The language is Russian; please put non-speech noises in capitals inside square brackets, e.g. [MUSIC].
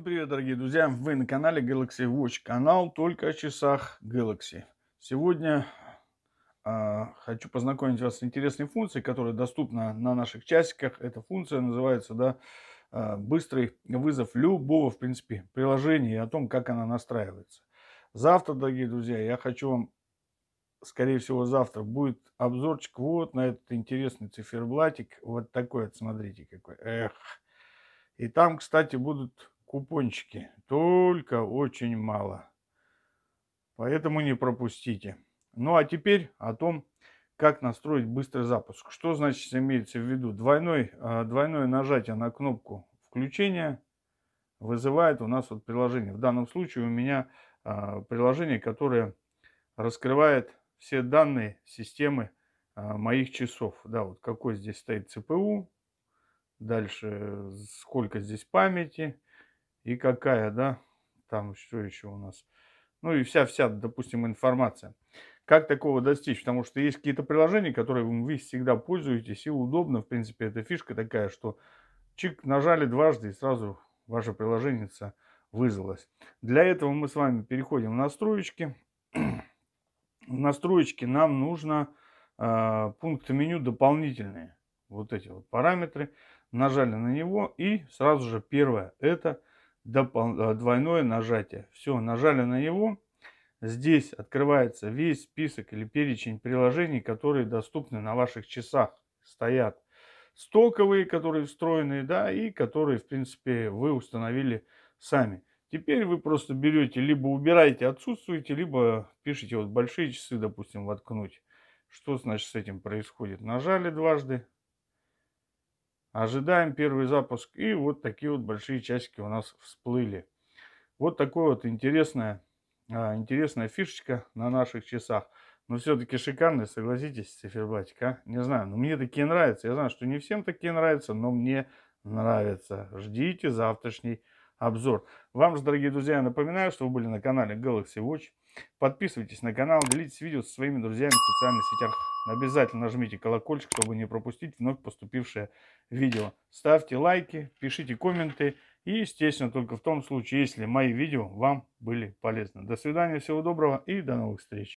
Всем привет, дорогие друзья! Вы на канале Galaxy Watch. Канал только о часах Galaxy. Сегодня э, хочу познакомить вас с интересной функцией, которая доступна на наших часиках. Эта функция называется да, э, «Быстрый вызов любого, в принципе, приложения» и о том, как она настраивается. Завтра, дорогие друзья, я хочу вам, скорее всего, завтра будет обзорчик вот на этот интересный циферблатик. Вот такой вот, смотрите какой. Эх! И там, кстати, будут купончики. Только очень мало. Поэтому не пропустите. Ну а теперь о том, как настроить быстрый запуск. Что значит имеется в виду? Двойной, а, двойное нажатие на кнопку включения вызывает у нас вот приложение. В данном случае у меня а, приложение, которое раскрывает все данные системы а, моих часов. Да, вот какой здесь стоит CPU, дальше э, сколько здесь памяти, и какая, да, там что еще у нас, ну и вся-вся, допустим, информация. Как такого достичь? Потому что есть какие-то приложения, которые вы всегда пользуетесь, и удобно, в принципе, эта фишка такая, что чик нажали дважды, и сразу ваше приложение вызвалось. Для этого мы с вами переходим в настройки. [CLEARS THROAT] В настройки нам нужно э, пункты меню дополнительные. Вот эти вот параметры. Нажали на него и сразу же первое это Э, двойное нажатие. Все, нажали на него. Здесь открывается весь список или перечень приложений, которые доступны на ваших часах. Стоят стоковые, которые встроенные, да, и которые, в принципе, вы установили сами. Теперь вы просто берете, либо убираете, отсутствуете, либо пишите вот большие часы, допустим, воткнуть. Что значит с этим происходит? Нажали дважды, Ожидаем первый запуск. И вот такие вот большие часики у нас всплыли. Вот такое вот интересное, а, интересная фишечка на наших часах. Но все-таки шикарный, согласитесь, циферблатик, а? Не знаю, но ну, мне такие нравятся. Я знаю, что не всем такие нравятся, но мне нравятся. Ждите завтрашний обзор. Вам же, дорогие друзья, я напоминаю, что вы были на канале Galaxy Watch. Подписывайтесь на канал, делитесь видео со своими друзьями в социальных сетях. Обязательно нажмите колокольчик, чтобы не пропустить вновь поступившее видео. Ставьте лайки, пишите комменты. И, естественно, только в том случае, если мои видео вам были полезны. До свидания, всего доброго и до новых встреч.